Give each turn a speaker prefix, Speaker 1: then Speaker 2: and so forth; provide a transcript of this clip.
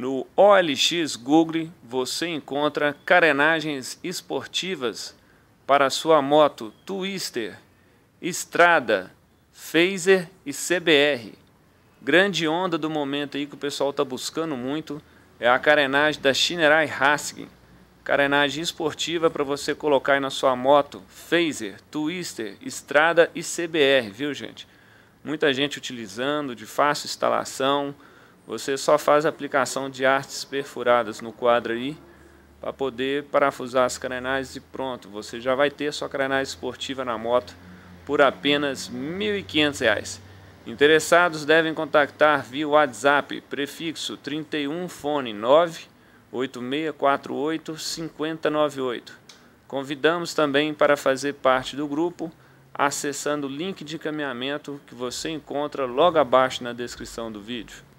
Speaker 1: No OLX Google você encontra carenagens esportivas para sua moto Twister, Estrada, Phaser e CBR. Grande onda do momento aí que o pessoal está buscando muito é a carenagem da Shinerai Haskin. Carenagem esportiva para você colocar aí na sua moto Phaser, Twister, Estrada e CBR, viu gente? Muita gente utilizando, de fácil instalação você só faz aplicação de artes perfuradas no quadro aí para poder parafusar as carenagens e pronto. Você já vai ter sua carenagem esportiva na moto por apenas R$ 1.500. Interessados devem contactar via WhatsApp, prefixo 31 fone 98648 5098. Convidamos também para fazer parte do grupo acessando o link de caminhamento que você encontra logo abaixo na descrição do vídeo.